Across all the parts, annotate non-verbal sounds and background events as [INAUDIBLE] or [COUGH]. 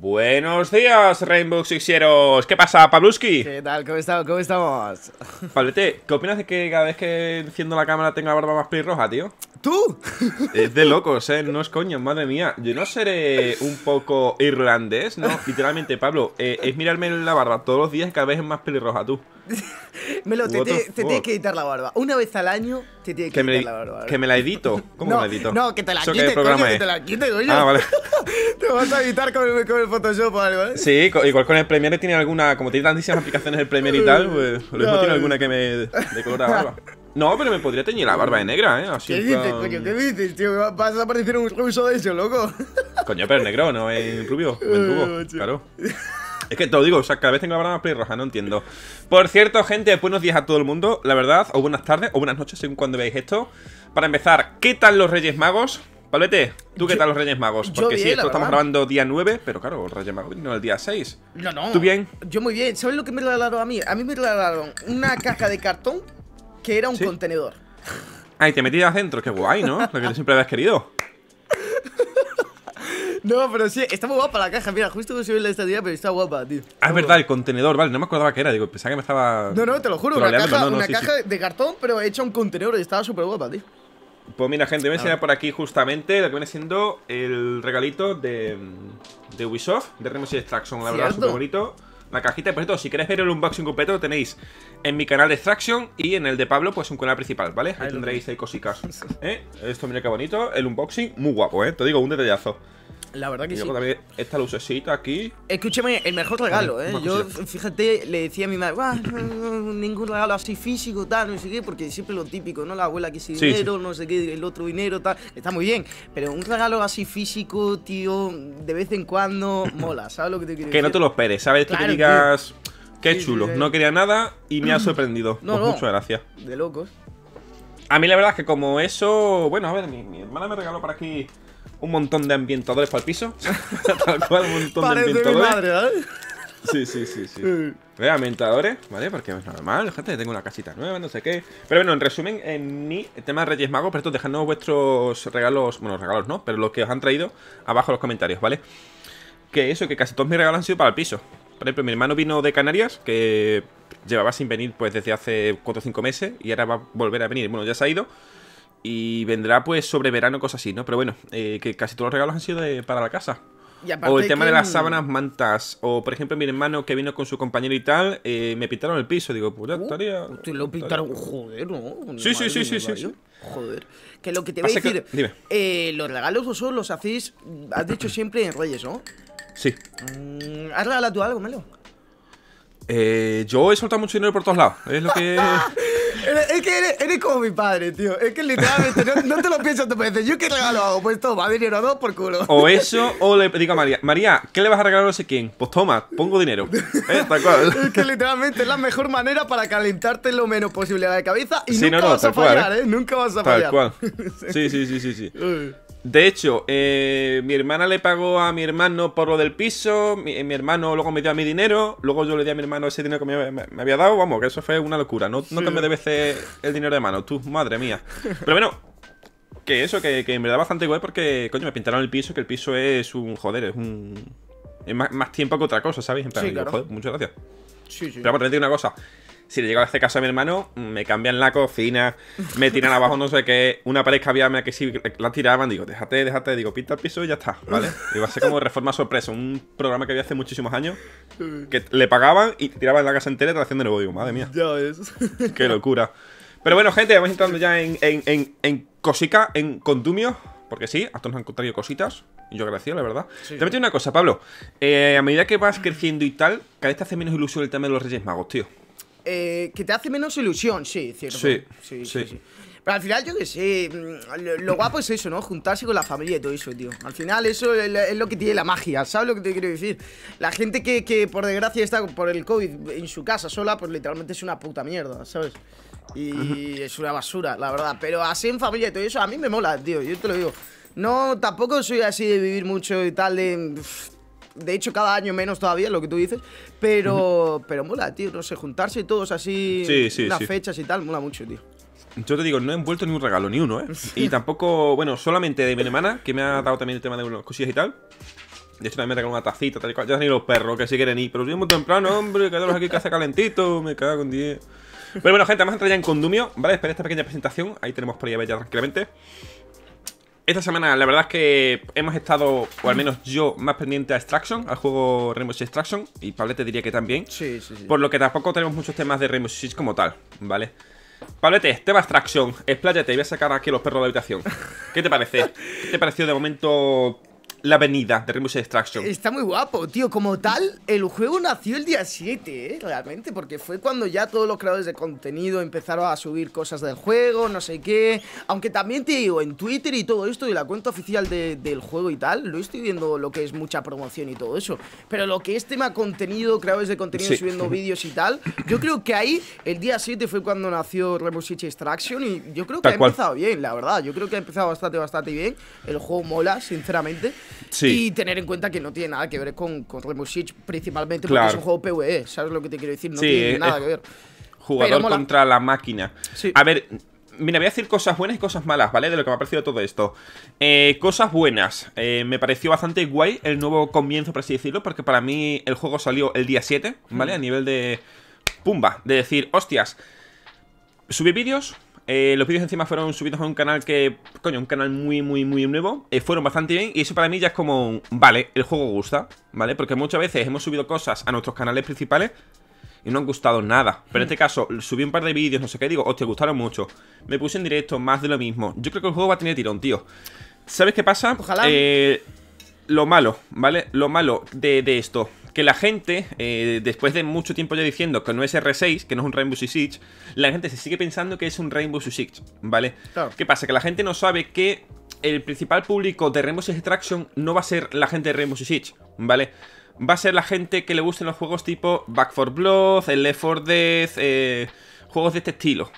Buenos días, Rainbow Sixieros. ¿Qué pasa, Pabluski? ¿Qué tal? ¿Cómo estamos? ¿Cómo estamos? [LAUGHS] Pablete, ¿qué opinas de que cada vez que enciendo la cámara tenga la barba más pelirroja, tío? ¿Tú? Es de [LAUGHS] locos, ¿eh? No es coño, madre mía. Yo no seré un poco irlandés, ¿no? Literalmente, Pablo, eh, es mirarme la barba todos los días y cada vez es más pelirroja, tú. [LAUGHS] Melo, te, te, te, tienes que editar la barba. Una vez al año te tienes que, editar me, la barba. ¿Que me la edito? ¿Cómo me la edito? No, que te la quite, coño, que te la quite, coño. Ah, vale. [LAUGHS] te vas a editar con el, con el Photoshop o algo, ¿eh? Sí, igual con el Premiere tiene alguna... Como tiene tantísimas aplicaciones el Premiere y tal, pues, lo mismo no, tiene alguna que me decolora la barba. No, pero me podría teñir la barba de negra, ¿eh? Así ¿Qué dices, coño? ¿Qué dices, tío? Vas a aparecer un ruso de eso, loco. Coño, pero negro, no es rubio, en rubo, [LAUGHS] claro. Es que te lo digo, o sea, cada vez tengo la más pelirroja, no entiendo. Por cierto, gente, buenos días a todo el mundo, la verdad, o buenas tardes, o buenas noches, según cuando veáis esto. Para empezar, ¿qué tal los Reyes Magos? Palete, ¿tú qué tal los Reyes Magos? Porque si sí, esto estamos grabando día 9, pero claro, los Reyes Magos vino el día 6. No, no. ¿Tú bien? Yo muy bien. ¿Sabes lo que me regalaron a mí? A mí me regalaron una caja de cartón que era un contenedor. Ay, te metías adentro, qué guay, ¿no? Lo que tú siempre habías querido. No, pero sí, está muy guapa la caja. Mira, justo que subí la día, pero está guapa, tío. Ah, es verdad, el contenedor, vale. No me acordaba qué era. Digo, pensaba que me estaba. No, no, te lo juro. Una caja, una caja de cartón, pero hecha un contenedor y estaba súper guapa, tío. Pues mira, gente, voy a enseñar por aquí justamente lo que viene siendo el regalito de, de Ubisoft, de Remus Extraction, la verdad, súper bonito. La cajita, por cierto, si queréis ver el unboxing completo, lo tenéis en mi canal de Extraction y en el de Pablo, pues un canal principal, ¿vale? Ahí tendréis ahí cositas. [LAUGHS] ¿Eh? Esto, mira qué bonito, el unboxing, muy guapo, ¿eh? Te digo, un detallazo. La verdad que También esta lucecita aquí. Escúchame, el mejor regalo, ¿eh? Yo, fíjate, le decía a mi madre, ningún regalo así físico, tal, no sé qué, porque siempre lo típico, ¿no? La abuela que si dinero, no sé qué, el otro dinero, tal. Está muy bien, pero un regalo así físico, tío, de vez en cuando [LAUGHS] mola, ¿sabes lo que te quiero decir? Que no te lo esperes, ¿sabes? que digas, qué chulo, no quería nada y me ha [CLEARS THROAT] sorprendido. Pues no, muchas gracias. De locos. A mí la verdad es que como eso, bueno, a ver, mi, mi hermana me regaló para aquí un montón de ambientadores para el piso. [LAUGHS] Tal cual, un montón de ambientadores. madre, ¿eh? Sí, sí, sí, sí. Veo ambientadores, ¿vale? Porque es normal, gente, tengo una casita nueva, no sé qué. Pero bueno, en resumen, en mi tema de Reyes Magos, pero dejadnos vuestros regalos, bueno, regalos no, pero los que os han traído abajo en los comentarios, ¿vale? Que eso, que casi todos mis regalos han sido para el piso. Por ejemplo, mi hermano vino de Canarias, que llevaba sin venir pues desde hace 4 o 5 meses, y ahora va a volver a venir. Bueno, ya se ha ido. Y vendrá pues sobre verano, cosas así, ¿no? Pero bueno, eh, que casi todos los regalos han sido para la casa. o el tema de las sábanas mantas. O por ejemplo, mi hermano que vino con su compañero y tal, eh, me pintaron el piso. Digo, pues ya uh, estaría. Te lo pintaron, joder, ¿no? Sí, sí, sí, sí, sí, Joder. Que lo que te voy a decir, Dime. Eh, los regalos vosotros los hacéis, has dicho siempre en Reyes, ¿no? Sí. Mm, ¿Has regalado tú algo, Melo? Eh, yo he soltado mucho dinero por todos lados. Es lo que. [LAUGHS] es que eres, como mi padre, tío. Es que literalmente no, te lo piensas te parece. Yo qué regalo hago, pues toma, dinero a dos por culo. O eso, o le digo a María, María, ¿qué le vas a regalar a ese sé quién? Pues toma, pongo dinero. [LAUGHS] Eh, es que literalmente es la mejor manera para calentarte lo menos posible la cabeza y nunca vas a fallar, eh. ¿eh? Nunca vas a tal fallar. Cual. [LAUGHS] sí, sí, sí, sí. sí. De hecho, eh, mi hermana le pagó a mi hermano por lo del piso, mi, eh, hermano luego me dio mi dinero, luego yo le di a mi hermano ese dinero que me, había dado, vamos, que eso fue una locura, no, no te me debes el dinero de mano, tú, madre mía. Pero bueno, que eso, que, me da bastante igual porque, coño, me pintaron el piso, que el piso es un, joder, es un... Es más, tiempo que otra cosa, ¿sabes? En plan, sí, claro. muchas gracias. Sí, sí. Pero también una cosa, si le llegaba hacer caso a mi hermano, me cambian la cocina, me tiran abajo no sé qué, una pared que había me que sí, la tiraban, digo, déjate, déjate, digo, pinta el piso y ya está, ¿vale? va a ser como reforma sorpresa, un programa que había hace muchísimos años, que le pagaban y tiraban la casa entera y te la hacían de nuevo, digo, madre mía. Ya es [LAUGHS] Qué locura. Pero bueno, gente, vamos entrando ya en, en, en, en cosica, en condumio. Porque sí, hasta nos han contado cositas. y Yo agradecido, la verdad. Te metí una cosa, Pablo. Eh, a medida que vas creciendo y tal, cada vez te hace menos ilusión el tema de los Reyes Magos, tío. Eh, que te hace menos ilusión, sí, cierto. Sí, sí, sí. Pero al final, yo que sé, mm, lo, guapo es eso, ¿no? Juntarse con la familia y todo eso, tío. Al final, eso es, lo que tiene la magia, ¿sabes lo que te quiero decir? La gente que, por desgracia, está por el COVID en su casa sola, pues literalmente es una puta mierda, ¿sabes? Y es una basura, la verdad. Pero así en familia y todo eso, a mí me mola, tío, yo te lo digo. No, tampoco soy así de vivir mucho y tal, de de hecho cada año menos todavía, lo que tú dices, pero, pero mola, tío, no sé, juntarse todos así, sí, sí, unas fechas y tal, mola mucho, tío. Yo te digo, no he envuelto ni un regalo, ni uno, ¿eh? [LAUGHS] Y tampoco, bueno, solamente de mi hermana, que me ha dado también el tema de unas cosillas y tal. De hecho, también me regalado una tacita, tal y cual. Ya ni los perros que si quieren ir, pero muy temprano, hombre, quedamos aquí que hace calentito, me cago en 10. Pero bueno, gente, vamos a entrar ya en Condumio, ¿vale? Espera esta pequeña presentación, ahí tenemos por ahí a ver ya tranquilamente. Esta semana la verdad es que hemos estado, o al menos yo, más pendiente a Extraction, al juego Rainbow Six Extraction, y Pablete diría que también. Sí, sí, sí. Por lo que tampoco tenemos muchos temas de Rainbow Six como tal, ¿vale? Pablete, tema Extraction, expláyate, voy a sacar aquí los perros de la habitación. ¿Qué te parece? ¿Qué te pareció de momento la Avenida de Remus Extraction. Está muy guapo, tío. Como tal, el juego nació el día 7, ¿eh? Realmente, porque fue cuando ya todos los creadores de contenido empezaron a subir cosas del juego, no sé qué. Aunque también te digo, en Twitter y todo esto, y la cuenta oficial del juego y tal, lo estoy viendo lo que es mucha promoción y todo eso. Pero lo que es tema contenido, creadores de contenido subiendo [LAUGHS] vídeos y tal, yo creo que ahí, el día 7 fue cuando nació Remus Extraction y yo creo que ha empezado bien, la verdad. Yo creo que ha empezado bastante, bastante bien. El juego mola, sinceramente. Y tener en cuenta que no tiene nada que ver con, con Rainbow principalmente porque es un juego PvE, ¿sabes lo que te quiero decir? No tiene nada que ver. Jugador contra la máquina. A ver, mira, voy a decir cosas buenas y cosas malas, ¿vale? De lo que me ha parecido todo esto. Eh, cosas buenas. Eh, me pareció bastante guay el nuevo comienzo, por así decirlo, porque para mí el juego salió el día 7, ¿vale? Mm. A nivel de... Pumba, de decir, hostias, subí vídeos, eh, los vídeos encima fueron subidos a un canal que, coño, un canal muy, muy, muy nuevo. Eh, fueron bastante bien y eso para mí ya es como, vale, el juego gusta, ¿vale? Porque muchas veces hemos subido cosas a nuestros canales principales y no han gustado nada. Pero en este caso, subí un par de vídeos, no sé qué, digo, os te gustaron mucho. Me puse en directo, más de lo mismo. Yo creo que el juego va a tener tirón, tío. ¿Sabes qué pasa? Ojalá. Eh, lo malo, ¿vale? Lo malo de esto que la gente, eh, después de mucho tiempo ya diciendo que no es R6, que no es un Rainbow Six Siege, la gente se sigue pensando que es un Rainbow Six Siege, ¿vale? ¿Qué pasa? Que la gente no sabe que el principal público de Rainbow Six Extraction no va a ser la gente de Rainbow Six Siege, ¿vale? Va a ser la gente que le gusten los juegos tipo Back 4 Blood, el Left 4 Death, eh, juegos de este estilo,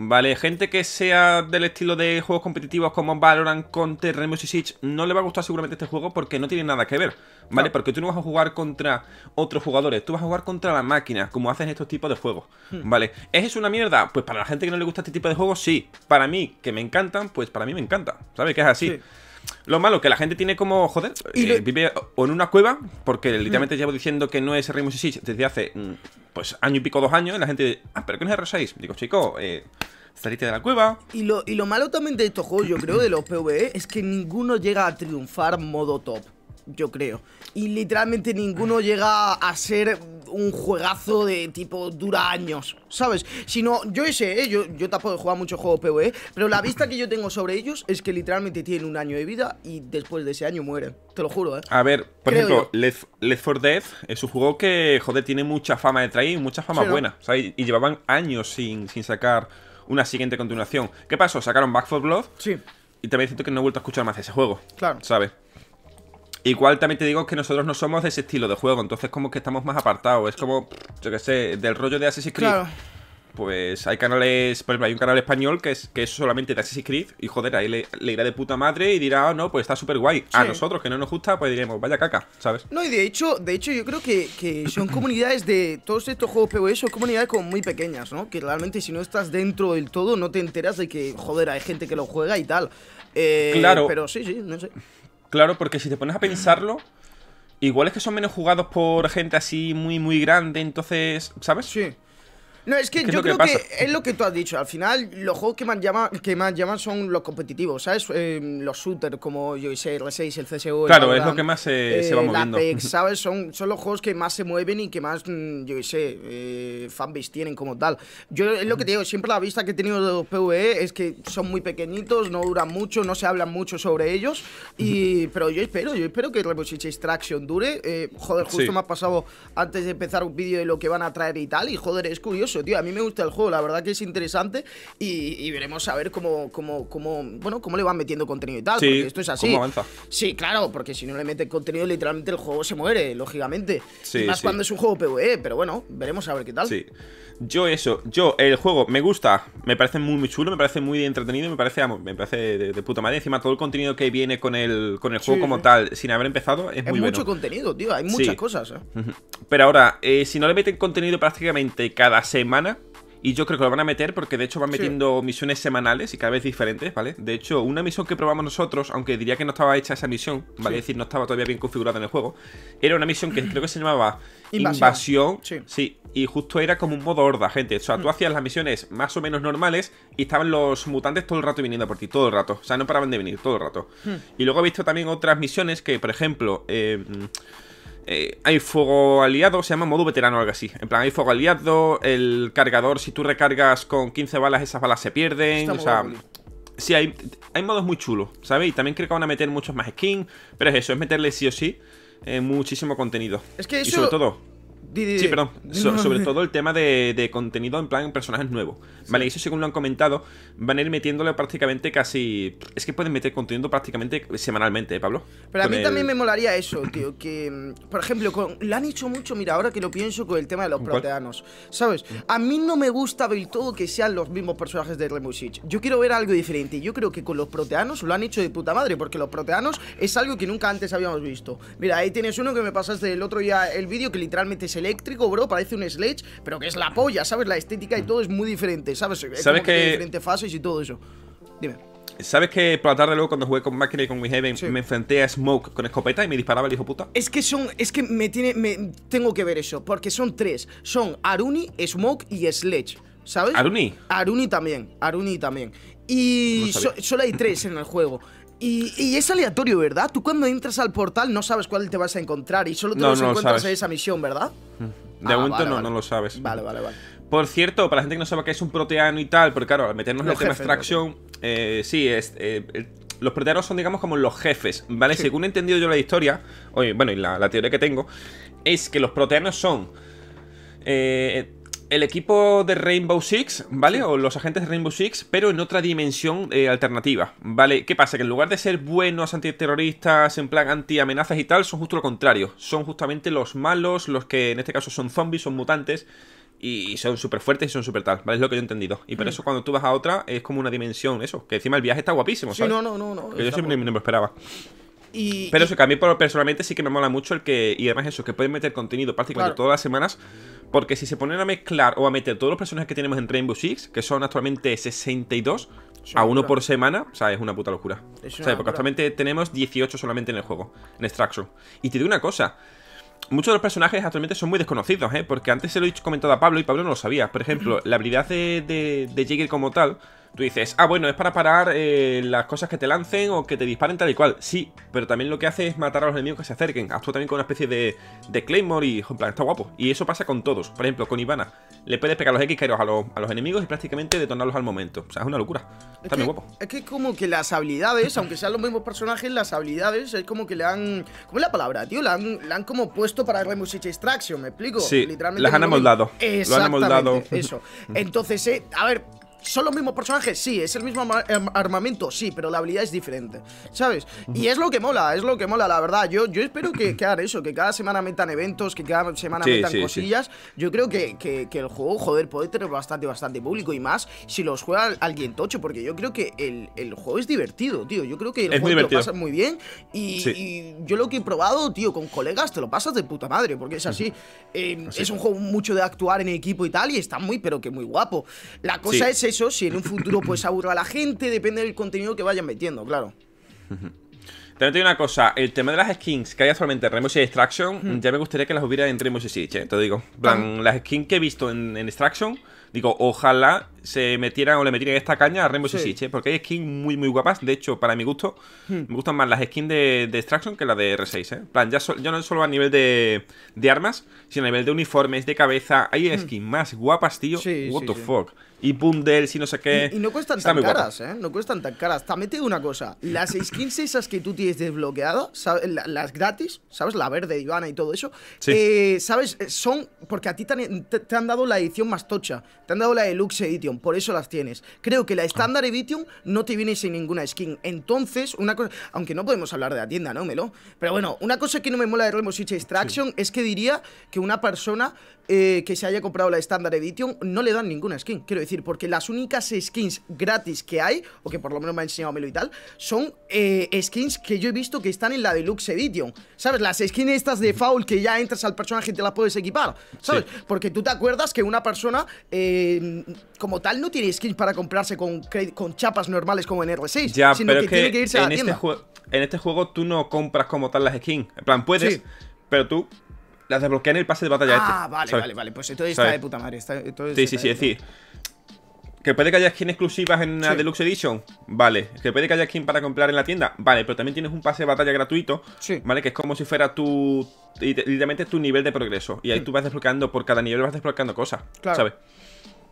¿Vale? Gente que sea del estilo de juegos competitivos como Valorant, Counter, y Six no le va a gustar seguramente este juego porque no tiene nada que ver, ¿vale? Porque tú no vas a jugar contra otros jugadores, tú vas a jugar contra la máquina, como hacen estos tipos de juegos, hmm. ¿vale? ¿Es eso una mierda? Pues para la gente que no le gusta este tipo de juegos, sí. Para mí, que me encantan, pues para mí me encanta, ¿sabes? Que es así. Lo malo, que la gente tiene como, joder, eh, vive o en una cueva, porque literalmente llevo diciendo que no es R6 desde hace, mm, pues, año y pico, dos años, y la gente, ah, pero que no es R6. Digo, chico, eh, de la cueva. Y lo, y lo malo también de estos juegos, yo creo, de los PvE, es que ninguno llega a triunfar modo top yo creo. Y literalmente ninguno llega a ser un juegazo de tipo dura años, ¿sabes? Sino, yo ese, ¿eh? yo, yo tampoco he jugado mucho juegos PvE, eh, pero la vista que yo tengo sobre ellos es que literalmente tienen un año de vida y después de ese año mueren. Te lo juro, ¿eh? A ver, por ejemplo, Left, 4 Dead es un juego que, joder, tiene mucha fama de traer y mucha fama buena, ¿sabes? Y llevaban años sin, sin sacar una siguiente continuación. ¿Qué pasó? Sacaron Back 4 Blood. Sí. Y también siento que no he vuelto a escuchar más de ese juego. Claro. ¿Sabes? Igual también te digo que nosotros no somos de ese estilo de juego, entonces como que estamos más apartados. Es como, yo qué sé, del rollo de Assassin's Creed. Pues hay canales, por ejemplo, hay un canal español que es, que es solamente de Assassin's Creed y joder, ahí le, irá de puta madre y dirá, oh, no, pues está súper guay. A nosotros que no nos gusta, pues diremos, vaya caca, ¿sabes? No, y de hecho, de hecho yo creo que, son [CLEARS THROAT] comunidades de todos estos juegos Pero son comunidades como muy pequeñas, ¿no? Que realmente si no estás dentro del todo no te enteras de que, joder, hay gente que lo juega y tal. Eh, claro. Pero sí, sí, no sé. Claro, porque si te pones a pensarlo, igual es que son menos jugados por gente así muy, muy grande, entonces, ¿sabes? Sí. No, es que, yo creo que, es lo que tú has dicho. Al final, los juegos que más llaman, que más llaman son los competitivos, ¿sabes? Em, los shooters como yo sé, R6, el CSU, Claro, es lo que más eh, se, va eh, moviendo. ¿sabes? Son, son los juegos que más se mueven y que más, mm, yo sé, eh, fanbase tienen como tal. Yo es lo que te digo, siempre la vista que he tenido de los PvE es que son muy pequeñitos, no duran mucho, no se hablan mucho sobre ellos. Y, pero yo espero, yo espero que el Six Extraction dure. Eh, joder, justo me ha pasado antes de empezar un vídeo de lo que van a traer y tal. Y joder, es curioso. A mí me gusta el juego, la verdad que es interesante y, veremos a ver cómo, cómo, bueno, cómo le van metiendo contenido y tal. porque esto es así. Sí, claro, porque si no le meten contenido, literalmente el juego se muere, lógicamente. más cuando es un juego PvE, pero bueno, veremos a ver qué tal. Yo eso, yo el juego me gusta, me parece muy, muy chulo, me parece muy entretenido, me parece, me parece de, puta madre. Encima todo el contenido que viene con el, con el juego como tal, sin haber empezado, es, Hay mucho contenido, tío, hay muchas cosas. ¿eh? Pero ahora, eh, si no le meten contenido prácticamente cada semana, semana. Y yo creo que lo van a meter porque de hecho van metiendo misiones semanales y cada vez diferentes, ¿vale? De hecho, una misión que probamos nosotros, aunque diría que no estaba hecha esa misión, ¿vale? decir, no estaba todavía bien configurada en el juego. Era una misión que creo que se llamaba [CLEARS THROAT] Invasión. Invasión sí. sí. Y justo era como un modo horda, gente. O sea, tú mm. hacías las misiones más o menos normales y estaban los mutantes todo el rato viniendo por ti, todo el rato. O sea, no paraban de venir, todo el rato. Mm. Y luego he visto también otras misiones que, por ejemplo, eh, eh, hay fuego aliado, se llama modo veterano o algo así. En plan, hay fuego aliado, el cargador, si tú recargas con 15 balas, esas balas se pierden. o sea, sí, hay, hay, modos muy chulos, ¿sabes? Y también creo que van a meter muchos más skins, pero es eso, es meterle sí o sí eh, muchísimo contenido. Es que eso... Y sobre todo... Sí, perdón. sobre todo el tema de, contenido en plan personajes nuevos. Vale, eso según lo han comentado, van a ir metiéndole prácticamente casi. Es que pueden meter contenido prácticamente semanalmente, ¿eh, Pablo. Pero a mí también me molaría eso, tío. Que, mm, por ejemplo, con... lo han hecho mucho, mira, ahora que lo pienso con el tema de los proteanos. ¿Sabes? A mí no me gusta del todo que sean los mismos personajes de Rainbow Yo quiero ver algo diferente. Yo creo que con los proteanos lo han hecho de puta madre, porque los proteanos es algo que nunca antes habíamos visto. Mira, ahí tienes uno que me pasaste el otro día el vídeo que literalmente se eléctrico, bro, parece un Sledge, pero que es la polla, ¿sabes? La estética y mm. todo es muy diferente, ¿sabes? ¿Sabes que... diferentes fases y todo eso. Dime. ¿Sabes que por la tarde luego cuando jugué con Máquina y con mi me enfrenté a Smoke con escopeta y me disparaba el hijo puta? Es que son, es que me tiene, me, tengo que ver eso, porque son tres, son Aruni, Smoke y Sledge, ¿sabes? Aruni. Aruni también, Aruni también. Y solo hay tres en el juego. Y, es aleatorio, ¿verdad? Tú cuando entras al portal no sabes cuál te vas a encontrar y solo te los encuentras en esa misión, ¿verdad? De ah, momento no, no lo sabes. Vale, vale, vale. Por cierto, para la gente que no sabe qué es un proteano y tal, porque claro, al meternos en el tema extraction, eh, sí, es, eh, los proteanos son, digamos, como los jefes, ¿vale? Según he entendido yo la historia, oye, bueno, y la, la teoría que tengo, es que los proteanos son. Eh, el equipo de Rainbow Six, ¿vale? O los agentes de Rainbow Six, pero en otra dimensión eh, alternativa, ¿vale? ¿Qué pasa? Que en lugar de ser buenos antiterroristas, en plan anti-amenazas y tal, son justo lo contrario. Son justamente los malos, los que en este caso son zombies, son mutantes. Y son súper fuertes y son súper tal, ¿vale? Es lo que yo he entendido. Y por mm. eso cuando tú vas a otra es como una dimensión, eso. Que encima el viaje está guapísimo, ¿sabes? Sí, no, no, no. no que yo siempre no me lo esperaba pero eso que a mí personalmente sí que me mola mucho el que. Y además eso, que pueden meter contenido prácticamente todas las semanas. Porque si se ponen a mezclar o a meter todos los personajes que tenemos en Rainbow Six, que son actualmente 62, a uno por semana, o sea, es una puta locura. O porque actualmente tenemos 18 solamente en el juego, en Extraction. Y te digo una cosa. Muchos de los personajes actualmente son muy desconocidos, ¿eh? Porque antes se lo he comentado a Pablo y Pablo no lo sabía. Por ejemplo, la habilidad de, de, de como tal, Tú dices, ah, bueno, es para parar eh, las cosas que te lancen o que te disparen tal y cual. Sí, pero también lo que hace es matar a los enemigos que se acerquen. Actúa también con una especie de, de Claymore y, en plan, está guapo. Y eso pasa con todos. Por ejemplo, con Ivana. Le puedes pegar los X a los, a los enemigos y prácticamente detonarlos al momento. O sea, es una locura. Está muy guapo. Es que como que las habilidades, aunque sean los mismos personajes, las habilidades es como que le han... ¿Cómo es la palabra, tío? La han, como puesto para Rainbow Extraction, ¿me explico? Sí, Literalmente las han amoldado. Lo han amoldado. Eso. [LAUGHS] Entonces, eh, a ver, ¿Son los mismos personajes? Sí, es el mismo em, armamento, sí, pero la habilidad es diferente, ¿sabes? Y es lo que mola, es lo que mola, la verdad. Yo, yo espero que, que eso, que cada semana metan eventos, que cada semana metan cosillas. Yo creo que, que, el juego, joder, puede tener bastante, bastante público y más si los juega alguien tocho, porque yo creo que el, juego es divertido, tío. Yo creo que el juego te lo pasas muy bien y, yo lo que he probado, tío, con colegas te lo pasas de puta madre, porque es así. Em, es un juego mucho de actuar en equipo y tal, y está muy, pero que muy guapo. La cosa es eso, si en un futuro pues aburro a la gente, depende del contenido que vayan metiendo, claro. También te digo una cosa, el tema de las skins que hay actualmente en Rainbow Six Extraction, ya me gustaría que las hubiera en Rainbow Six Siege, ¿eh? te digo. plan, las skins que he visto en, Extraction, digo, ojalá se metieran o le metieran esta caña a Rainbow Six ¿eh? porque hay skins muy, muy guapas. De hecho, para mi gusto, hmm. me gustan más las skins de, Extraction que las de R6, ¿eh? plan, ya, no solo a nivel de, armas, sino a nivel de uniformes, de cabeza. Hay hmm. skins más guapas, tío. What the fuck y él si no sé qué. Y, no cuestan tan caras, ¿eh? No cuestan tan caras. También te digo una cosa. Las [LAUGHS] skins esas que tú tienes desbloqueadas, las gratis, ¿sabes? La verde, Ivana y todo eso. Eh, ¿Sabes? Eh, son porque a ti te han, dado la edición más tocha. Te han dado la deluxe edition. Por eso las tienes. Creo que la standard edition no te viene sin ninguna skin. Entonces, una cosa... Aunque no podemos hablar de la tienda, ¿no, lo Pero bueno, una cosa que no me mola de Rainbow Six Extraction es que diría que una persona eh, que se haya comprado la standard edition no le dan ninguna skin. Quiero decir, decir, porque las únicas skins gratis que hay, o que por lo menos me ha enseñado Melo y tal, son eh, skins que yo he visto que están en la Deluxe Edition. ¿Sabes? Las skins estas de Foul que ya entras al personaje y te las puedes equipar. ¿Sabes? Porque tú te acuerdas que una persona, eh, como tal, no tiene skins para comprarse con, chapas normales como en R6, ya, sino que, este en este juego tú no compras como tal las skins. En plan, puedes, pero tú las desbloqueas en el pase de batalla. Ah, este. vale, vale, vale. Pues esto está de puta madre. sí, sí, sí. ¿Que puede que haya skins exclusivas en la Deluxe Edition? Vale. ¿Que puede que haya skins para comprar en la tienda? Vale, pero también tienes un pase de batalla gratuito, sí. ¿vale? Que es como si fuera tu... Literalmente tu nivel de progreso. Y ahí mm. tú vas desbloqueando, por cada nivel vas desbloqueando cosas, ¿sabes?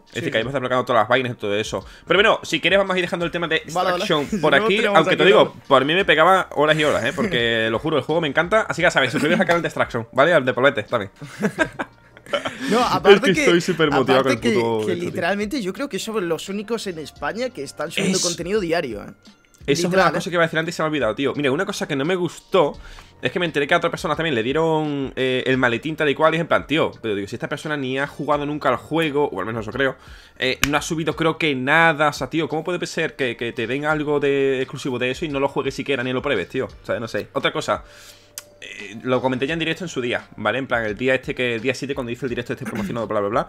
Es decir, que ahí vas desbloqueando todas las vainas y todo eso. Pero bueno, si quieres vamos a ir dejando el tema de Extraction [LAUGHS] por aquí. aunque te digo, por mí me pegaba horas y horas, ¿eh? Porque [LAUGHS] lo juro, el juego me encanta. Así que ya sabes, suscríbete al canal de Extraction, ¿vale? Al de está también. [LAUGHS] [LAUGHS] No, aparte que, estoy literalmente yo creo que son los únicos en España que están subiendo contenido diario. ¿eh? es una cosa ¿eh? que iba a decir antes y se me ha olvidado, tío. Mira, una cosa que no me gustó es que me enteré que a otra persona también le dieron eh, el maletín tal y cual y es en plan, tío, pero digo, si esta persona ni ha jugado nunca al juego, o al menos eso creo, eh, no ha subido creo que nada, o sea, tío, ¿cómo puede ser que, te den algo de exclusivo de eso y no lo juegues siquiera ni lo pruebes, tío? O sea, no sé. Otra cosa, eh, lo comenté ya en directo en su día, ¿vale? En plan, el día este que, el día 7, cuando hice el directo este promocionado, bla, bla, bla.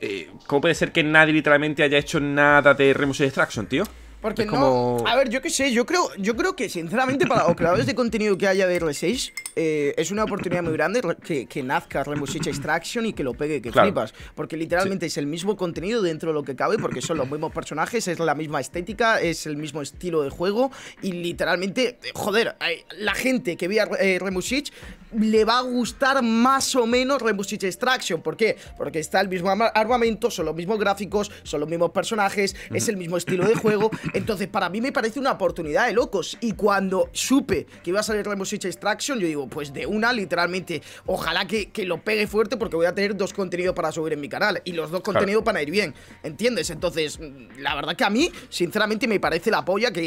Eh, ¿Cómo puede ser que nadie literalmente haya hecho nada de Remus Extraction, tío? Porque no. A ver, yo qué sé, yo creo, yo creo que sinceramente para los creadores de contenido que haya de R6 eh, es una oportunidad muy grande que, nazca Rainbow Extraction y que lo pegue, que flipas. Porque literalmente es el mismo contenido dentro de lo que cabe, porque son los mismos personajes, es la misma estética, es el mismo estilo de juego y literalmente, joder, la gente que vea eh, le va a gustar más o menos Rainbow Extraction. ¿Por qué? Porque está el mismo armamento, son los mismos gráficos, son los mismos personajes, es el mismo estilo de juego entonces, para mí me parece una oportunidad de locos. Y cuando supe que iba a salir Rainbow Six Extraction, yo digo, pues de una, literalmente, ojalá que, lo pegue fuerte porque voy a tener dos contenidos para subir en mi canal. Y los dos contenidos van a ir bien, ¿entiendes? Entonces, la verdad que a mí, sinceramente, me parece la polla que,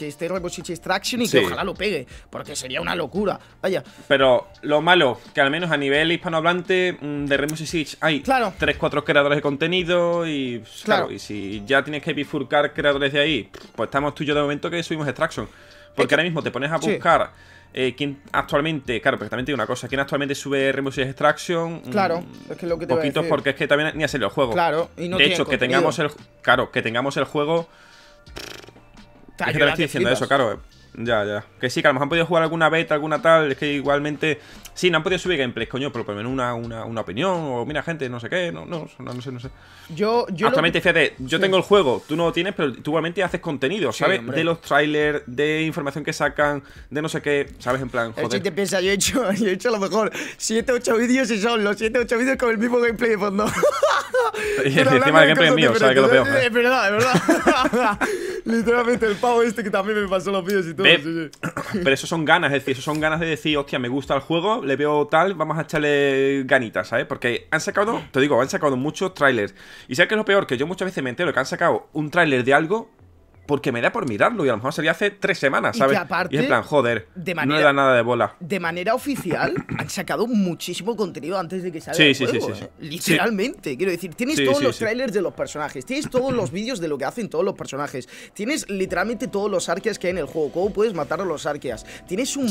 esté Rainbow Six Extraction y que ojalá lo pegue, porque sería una locura. Vaya. Pero lo malo, que al menos a nivel hispanohablante mm, de Rainbow Six hay tres, cuatro creadores de contenido y, claro, y si ya tienes que bifurcar creadores de ahí pues estamos tú yo de momento que subimos Extraction. Porque ahora mismo te pones a buscar eh, quién actualmente, claro, pero también te digo una cosa, quién actualmente sube Rainbow Extraction. Mm, claro, es que lo que te Poquitos, voy a porque es que también ni ha el juego. Claro, y no De hecho, que tengamos el. Claro, que tengamos el juego. es te estoy diciendo eso, claro. Ya, ya. Que sí, que a lo mejor han podido jugar alguna beta, alguna tal. Es que igualmente. Sí, no han podido subir gameplays, coño, pero por lo menos una, una, una opinión. O mira, gente, no sé qué. No, no, no, no sé, no sé. Yo, yo. Actualmente, fíjate, yo tengo el juego, tú no lo tienes, pero tú igualmente haces contenido, ¿sabes? de los trailers, de información que sacan, de no sé qué, ¿sabes? En plan, joder. Si te piensa, yo he hecho, [LAUGHS] yo he hecho a lo mejor 7 8 vídeos y son los 7 8 vídeos con el mismo gameplay de fondo. [LAUGHS] Y encima el gameplay es mío, ¿sabes? Que lo peor. Es ¿eh? verdad, es verdad. [LAUGHS] Literalmente, el pavo este que también me pasó los vídeos y todo pero eso son ganas, es decir, eso son ganas de decir, hostia, me gusta el juego, le veo tal, vamos a echarle ganitas, ¿sabes? Porque han sacado, te digo, han sacado muchos trailers. Y sé que es lo peor, que yo muchas veces me entero que han sacado un tráiler de algo porque me da por mirarlo y a lo mejor sería hace tres semanas, ¿sabes? Y, en plan, joder, de manera, no le da nada de bola. De manera oficial [CLEARS THROAT] han sacado muchísimo contenido antes de que salga sí, el sí, juego. ¿eh? Sí, Literalmente, quiero decir, tienes todos los trailers de los personajes, tienes todos los vídeos de lo que hacen todos los personajes, tienes literalmente todos los arqueas que hay en el juego, cómo puedes matar a los arqueas, tienes, un,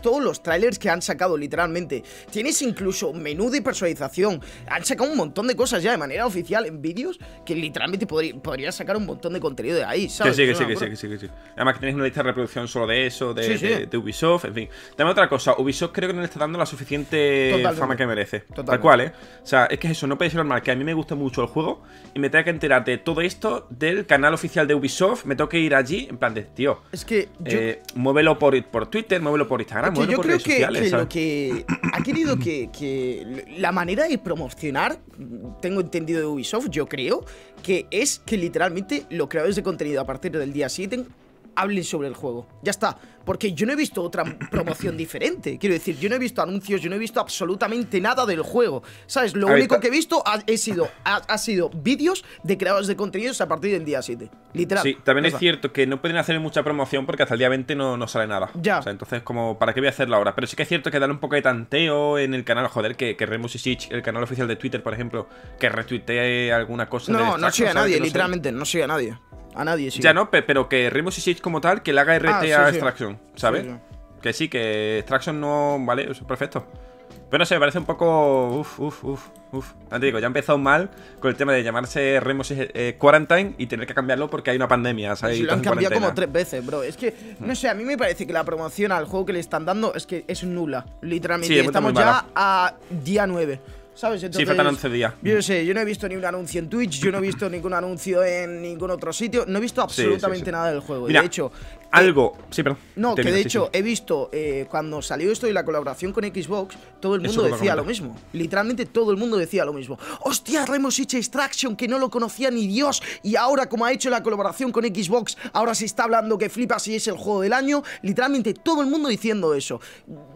todos los trailers que han sacado literalmente, tienes incluso menú de personalización, han sacado un montón de cosas ya de manera oficial en vídeos que literalmente podrías sacar un montón de contenido de ahí, ¿sabes? sí, sí, sí, Además que tenéis una lista de reproducción solo de eso, de, Ubisoft, en fin. Dame otra cosa, Ubisoft creo que no le está dando la suficiente fama que merece. Tal cual, ¿eh? O sea, es que eso, no puede ser normal, que a mí me gusta mucho el juego y me tenga que enterar de todo esto del canal oficial de Ubisoft, me tengo que ir allí, en plan de, tío, es que eh, muévelo por, Twitter, muévelo por Instagram, muévelo yo por creo que, lo que ha querido que, la manera de promocionar, tengo entendido de Ubisoft, yo creo, que es que literalmente los creadores de contenido aparte del día 7 hablen sobre el juego. Ya está. Porque yo no he visto otra [COUGHS] promoción diferente. Quiero decir, yo no he visto anuncios, yo no he visto absolutamente nada del juego. ¿Sabes? Lo único que he visto ha, sido, ha, sido vídeos de creadores de contenidos a partir del día 7. Literal. Sí, también es cierto que no pueden hacer mucha promoción porque hasta el día 20 no, no sale nada. Ya. O sea, entonces, como, ¿para qué voy a hacerla ahora? Pero sí que es cierto que dar un poco de tanteo en el canal, joder, que, que Remus y Sitch, el canal oficial de Twitter, por ejemplo, que retuitee alguna cosa. No, no sigue a nadie, literalmente, no sigue a nadie a nadie. sí Ya no, pero que Rainbow Six como tal, que le haga ah, RT a Extraction, ¿sabes? Que sí, que Extraction no. Vale, es perfecto. Pero no sé, me parece un poco. Uf, uf, uf, uf. te digo, ya ha empezado mal con el tema de llamarse Rainbow Six eh, Quarantine y tener que cambiarlo porque hay una pandemia, ¿sabes? lo han cambiado como tres veces, bro. Es que, no sé, a mí me parece que la promoción al juego que le están dando es que es nula, literalmente. Estamos ya a día 9. ¿sabes? sí, faltan 11 días. Yo no sé, yo no he visto ni un anuncio en Twitch, yo no he visto [CLEARS THROAT] ningún anuncio en ningún otro sitio, no he visto absolutamente nada del juego. de hecho, algo, eh, sí, perdón. No, que de hecho he visto eh, cuando salió esto y la colaboración con Xbox, todo el mundo decía lo mismo. Literalmente todo el mundo decía lo mismo. Hostia, hemos hecho Extraction que no lo conocía ni Dios y ahora como ha hecho la colaboración con Xbox, ahora se está hablando que flipas y es el juego del año. Literalmente todo el mundo diciendo eso.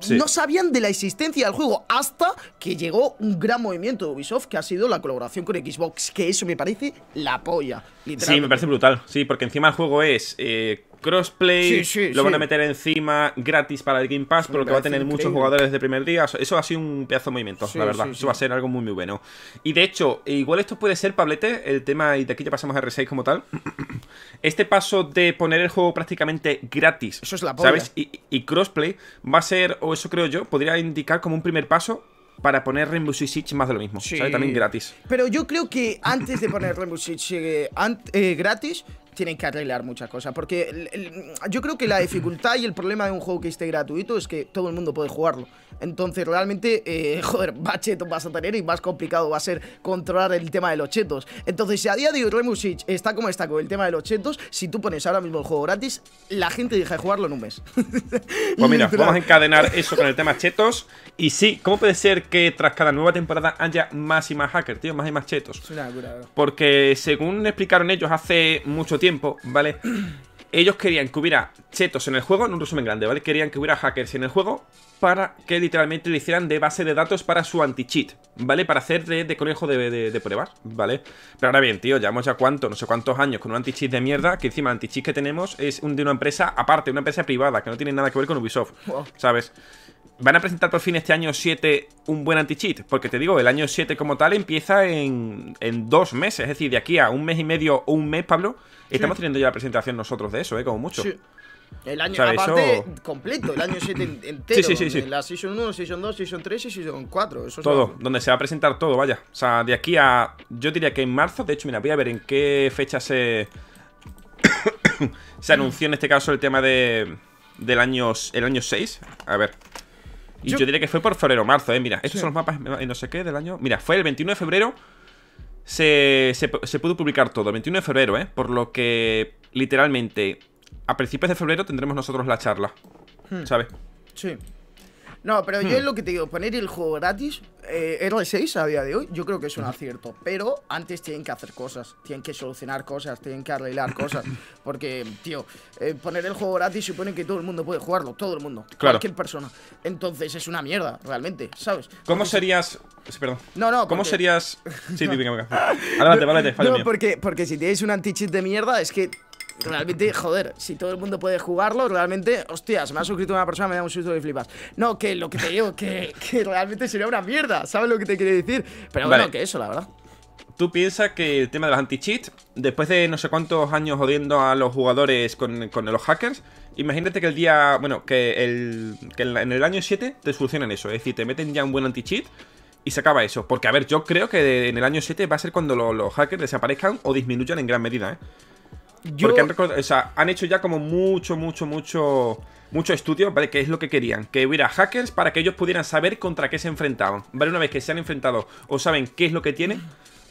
No sabían de la existencia del juego hasta que llegó un gran movimiento de Ubisoft, que ha sido la colaboración con Xbox, que eso me parece la polla. Sí, me parece brutal. Sí, porque encima el juego es eh, crossplay, lo van a meter encima gratis para el Game Pass, por lo que va a tener muchos jugadores de primer día. Eso ha sido un pedazo de movimiento, la verdad. Eso va a ser algo muy, muy bueno. Y de hecho, eh, igual esto puede ser, Pablete, el tema, y de aquí ya pasamos a R6 como tal. [CLEARS THROAT] Este paso de poner el juego prácticamente gratis, eso es la polla. ¿sabes? y crossplay va a ser, o eso creo yo, podría indicar como un primer paso para poner Rainbow Six Siege más de lo mismo. También gratis. Pero yo creo que antes de poner Rainbow Six eh, gratis, tienen que arreglar muchas cosas. Porque yo creo que la dificultad y el problema de un juego que esté gratuito es que todo el mundo puede jugarlo. Entonces, realmente, eh, [LAUGHS] joder, más chetos vas a tener y más complicado va a ser controlar el tema de los chetos. Entonces, si a día de hoy Remusich está como está con el tema de los chetos, si tú pones ahora mismo el juego gratis, la gente deja de jugarlo en un mes. [LAUGHS] Pues mira, vamos a encadenar eso con el tema chetos. Y sí, ¿cómo puede ser que tras cada nueva temporada haya más y más hackers, tío? Más y más chetos. Porque según explicaron ellos hace mucho tiempo, ¿vale? [CLEARS THROAT] Ellos querían que hubiera chetos en el juego, en un resumen grande, ¿vale? Querían que hubiera hackers en el juego para que literalmente lo hicieran de base de datos para su anti-cheat, ¿vale? Para hacer de, conejo de, de, pruebas, ¿vale? Pero ahora bien, tío, hemos ya cuánto, no sé cuántos años con un anti-cheat de mierda, que encima el anti-cheat que tenemos es un, de una empresa aparte, una empresa privada, que no tiene nada que ver con Ubisoft, ¿sabes? van a presentar por fin este año 7 un buen anti-cheat. Porque te digo, el año 7 como tal empieza en, en, dos meses. Es decir, de aquí a un mes y medio o un mes, Pablo, estamos teniendo ya la presentación nosotros de eso, ¿eh? Como mucho. Sí. El año, aparte, completo, el año 7 [LAUGHS] entero. sí, sí, sí, La Season 1, Season 2, Season 3 y Season 4. todo, donde se va a presentar todo, vaya. O sea, de aquí a. Yo diría que en marzo, de hecho, mira, voy a ver en qué fecha se. [COUGHS] se anunció en este caso el tema de. Del el año 6. A ver, y yo, diría que fue por febrero marzo, ¿eh? Mira, estos son los mapas no sé qué del año. Mira, fue el 21 de febrero. Se, se, pudo publicar todo, 21 de febrero, ¿eh? Por lo que, literalmente, a principios de febrero tendremos nosotros la charla. Hmm. ¿Sabes? Sí. No, pero yo es hmm. lo que te digo, poner el juego gratis, eh, R6 a día de hoy, yo creo que es un acierto. Pero antes tienen que hacer cosas, tienen que solucionar cosas, tienen que arreglar cosas. [LAUGHS] Porque, tío, eh, poner el juego gratis supone que todo el mundo puede jugarlo, todo el mundo, cualquier persona. Entonces es una mierda, realmente, ¿sabes? ¿Cómo serías. perdón. No, no. ¿Cómo serías.? [LAUGHS] Sí, venga, venga. Adelante, [LAUGHS] No, porque, porque si tienes un anti-cheat de mierda, es que realmente, joder, si todo el mundo puede jugarlo, realmente, hostias, me ha suscrito una persona, me da un susto de flipas. No, que lo que te digo, que, que realmente sería una mierda, ¿sabes lo que te quiere decir? Pero bueno, que eso, la verdad. Tú piensas que el tema de los anti-cheat, después de no sé cuántos años jodiendo a los jugadores con, los hackers, imagínate que el día, bueno, que, el, que en el año 7 te solucionan eso, es decir, te meten ya un buen anti-cheat y se acaba eso. Porque, a ver, yo creo que en el año 7 va a ser cuando los hackers desaparezcan o disminuyan en gran medida, ¿eh? Porque han, hecho ya como mucho, mucho, mucho mucho estudio, ¿vale? Que es lo que querían, que hubiera hackers para que ellos pudieran saber contra qué se enfrentaban, ¿vale? Una vez que se han enfrentado o saben qué es lo que tienen,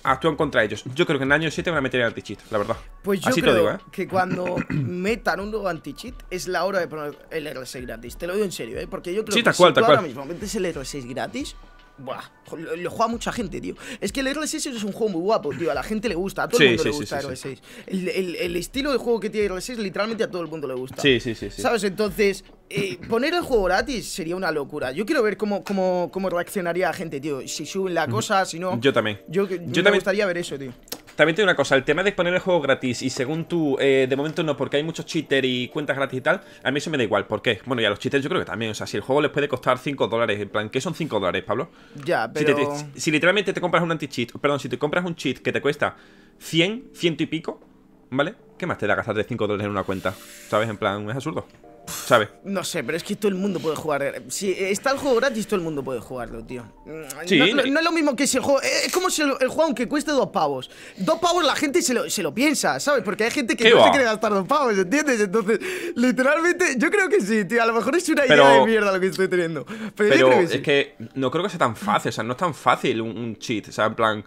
actúan contra ellos. Yo creo que en el año 7 van a meter el anti-cheat, la verdad. Pues yo creo ¿eh? que cuando [COUGHS] metan un nuevo anti-cheat es la hora de poner el R6 gratis. Te lo digo en serio, ¿eh? Porque yo creo que si ahora mismo metes el R6 gratis, Buah, lo, juega mucha gente, tío. Es que el r 6 es un juego muy guapo, tío. A la gente le gusta, a todo el mundo le gusta 6 el, el, el, estilo de juego que tiene r 6 literalmente a todo el mundo le gusta. Sí, sí, sí. ¿Sabes? Entonces, eh, poner el juego gratis sería una locura. Yo quiero ver cómo, cómo, reaccionaría la gente, tío. Si suben la cosa, si no. Yo también. Yo, yo me gustaría ver eso, tío. También te una cosa, el tema de exponer el juego gratis y según tú, eh, de momento no, porque hay muchos cheaters y cuentas gratis y tal, a mí eso me da igual. ¿Por qué? Bueno, y a los cheaters yo creo que también, o sea, si el juego les puede costar 5 dólares, en plan, ¿qué son 5 dólares, Pablo? Ya, pero... Si, literalmente te compras un anti-cheat, perdón, si te compras un cheat que te cuesta 100, ciento y pico, ¿vale? ¿Qué más te da gastar de 5 dólares en una cuenta? ¿Sabes? En plan, es absurdo. No sé, pero es que todo el mundo puede jugar. Si está el juego gratis, todo el mundo puede jugarlo, tío. Sí, no, es lo mismo que si el juego. Eh, es como si el, juego, aunque cueste dos pavos. Dos pavos la gente se lo, se lo piensa, ¿sabes? Porque hay gente que no se quiere gastar dos pavos, ¿entiendes? Entonces, literalmente, yo creo que sí, tío. A lo mejor es una idea de mierda lo que estoy teniendo. Pero, es que no creo que sea tan fácil, o sea, no es tan fácil un, cheat, o sea, en plan.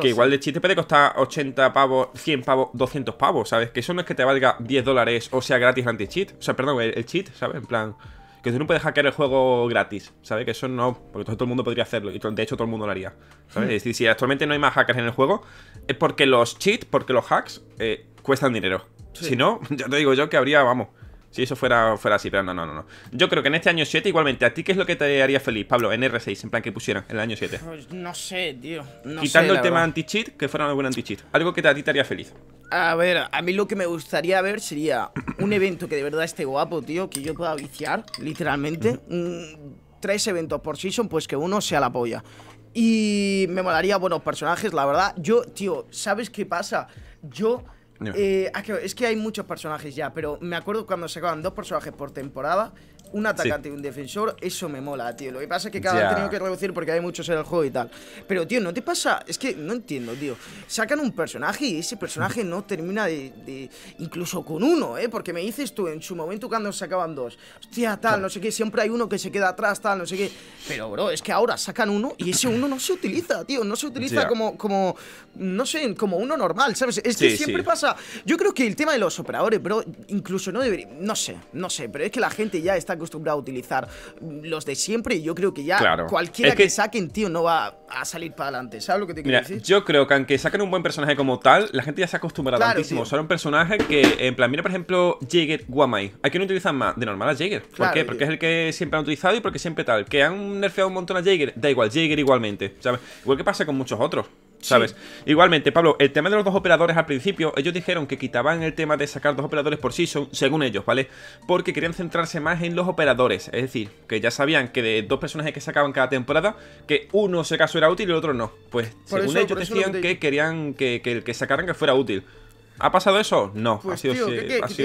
que igual de cheat te puede costar 80 pavos, 100 pavos, 200 pavos, ¿sabes? Que eso no es que te valga 10 dólares o sea gratis anti-cheat. O sea, perdón, el, el cheat saben En plan, que tú no puedes hackear el juego gratis, ¿sabes? Que eso no, porque todo, el mundo podría hacerlo y de hecho todo el mundo lo haría, ¿sabes? Es decir, si actualmente no hay más hackers en el juego, es porque los cheats, porque los hacks eh, cuestan dinero. Si no, [LAUGHS] ya te digo yo que habría, vamos, si eso fuera, fuera así, pero no, no, no. Yo creo que en este año 7, igualmente, ¿a ti qué es lo que te haría feliz, Pablo, en R6, en plan que pusieran en el año 7? Pues no sé, tío. Quitando el tema anti-cheat, que fuera un buen anti-cheat. Algo que a ti te haría feliz. A ver, a mí lo que me gustaría ver sería un evento que de verdad esté guapo, tío, que yo pueda viciar, literalmente. tres eventos por season, pues que uno sea la polla. Y me molaría buenos personajes, la verdad. Yo, tío, ¿sabes qué pasa? Yo eh, ah, es que hay muchos personajes ya, pero me acuerdo cuando sacaban dos personajes por temporada un atacante y un defensor, eso me mola, tío. Lo que pasa es que cada vez tenido que reducir porque hay muchos en el juego y tal. Pero, tío, ¿no te pasa? Es que no entiendo, tío. Sacan un personaje y ese personaje no termina de, Incluso con uno, ¿eh? Porque me dices tú, en su momento cuando sacaban dos, hostia, tal, no sé qué, siempre hay uno que se queda atrás, tal, no sé qué. Pero, bro, es que ahora sacan uno y ese uno no se utiliza, tío. No se utiliza como, como, no sé, como uno normal, ¿sabes? Es que siempre pasa... Yo creo que el tema de los operadores, bro, incluso no debería... No sé, no sé, pero es que la gente ya está acostumbrado a utilizar los de siempre y yo creo que ya cualquiera que... saquen, tío, no va a salir para adelante. ¿Sabes lo que te quiero decir? Yo creo que aunque saquen un buen personaje como tal, la gente ya se ha acostumbrado tantísimo a un personaje que, en plan, mira, por ejemplo, Jaeger Guamai. Aquí no utilizan más de normal a Jäger ¿Por qué? Porque es el que siempre han utilizado y porque siempre tal. Que han nerfeado un montón a Jäger da igual, Jäger igualmente. ¿sabes? Igual que pasa con muchos otros. ¿Sabes? Igualmente, Pablo, el tema de los dos operadores al principio, ellos dijeron que quitaban el tema de sacar dos operadores por season, según ellos, ¿vale? Porque querían centrarse más en los operadores. Es decir, que ya sabían que de dos personajes que sacaban cada temporada, que uno se caso era útil y el otro no. Pues según ellos decían que, querían que, el que sacaran que fuera útil. ¿Ha pasado eso? No. ha pues, sido, tío,